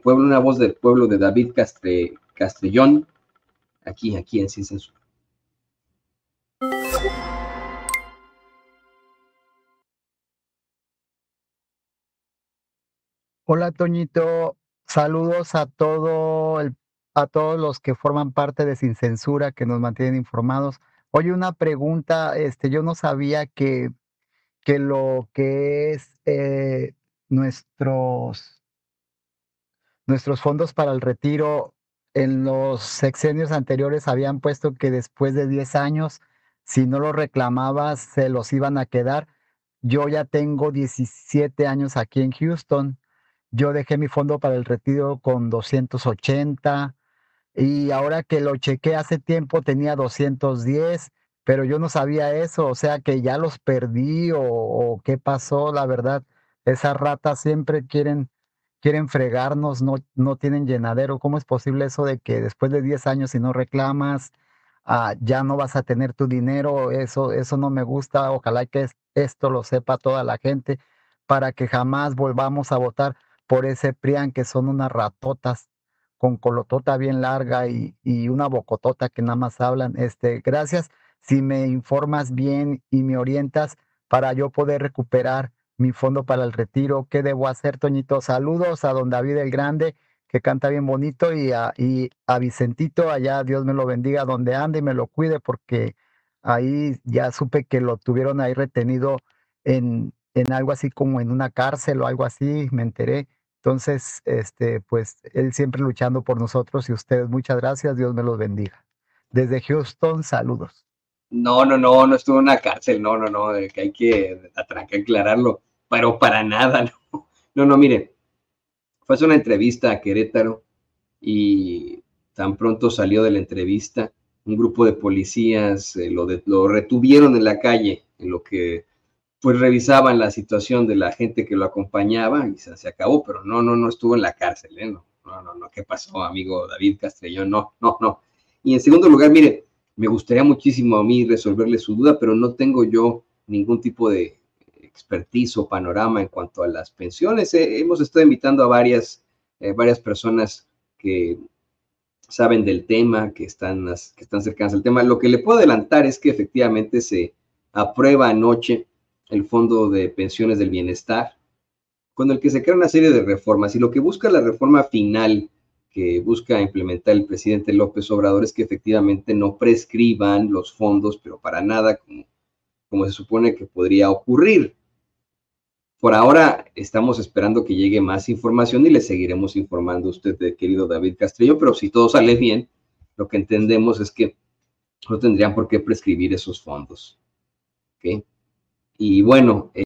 pueblo, una voz del pueblo de David Castre, Castellón, aquí, aquí en Sin Censura. Hola Toñito, saludos a todo a todos los que forman parte de Sin Censura, que nos mantienen informados. Hoy una pregunta, este, yo no sabía que, que lo que es eh, nuestros nuestros fondos para el retiro en los sexenios anteriores habían puesto que después de 10 años, si no lo reclamabas, se los iban a quedar. Yo ya tengo 17 años aquí en Houston. Yo dejé mi fondo para el retiro con 280 y ahora que lo chequé hace tiempo tenía 210, pero yo no sabía eso, o sea que ya los perdí o, o qué pasó, la verdad. Esas ratas siempre quieren quieren fregarnos, no, no tienen llenadero. ¿Cómo es posible eso de que después de 10 años si no reclamas, ah, ya no vas a tener tu dinero? Eso, eso no me gusta. Ojalá que esto lo sepa toda la gente para que jamás volvamos a votar por ese PRIAN que son unas ratotas con colotota bien larga y, y una bocotota que nada más hablan. Este, gracias si me informas bien y me orientas para yo poder recuperar mi fondo para el retiro, qué debo hacer, Toñito. Saludos a don David el Grande, que canta bien bonito, y a, a Vicentito, allá Dios me lo bendiga donde ande y me lo cuide, porque ahí ya supe que lo tuvieron ahí retenido en, en algo así como en una cárcel o algo así, me enteré. Entonces, este, pues él siempre luchando por nosotros y ustedes, muchas gracias, Dios me los bendiga. Desde Houston, saludos. No, no, no, no estuvo en una cárcel, no, no, no, que hay que aclararlo pero para nada, no. No, no, mire fue hacer una entrevista a Querétaro y tan pronto salió de la entrevista, un grupo de policías eh, lo, lo retuvieron en la calle, en lo que pues revisaban la situación de la gente que lo acompañaba y se, acabó, pero no, no, no estuvo en la cárcel, ¿eh? No, no, no, no, ¿qué pasó, amigo David Castellón No, no, no. Y en segundo lugar, mire, me gustaría muchísimo a mí resolverle su duda, pero no tengo yo ningún tipo de expertizo, panorama en cuanto a las pensiones. Eh, hemos estado invitando a varias, eh, varias personas que saben del tema, que están, que están cercanas al tema. Lo que le puedo adelantar es que efectivamente se aprueba anoche el Fondo de Pensiones del Bienestar, con el que se crea una serie de reformas. Y lo que busca la reforma final que busca implementar el presidente López Obrador es que efectivamente no prescriban los fondos, pero para nada, como se supone que podría ocurrir. Por ahora estamos esperando que llegue más información y le seguiremos informando a usted, eh, querido David Castrillo, pero si todo sale bien, lo que entendemos es que no tendrían por qué prescribir esos fondos. Y bueno. Eh,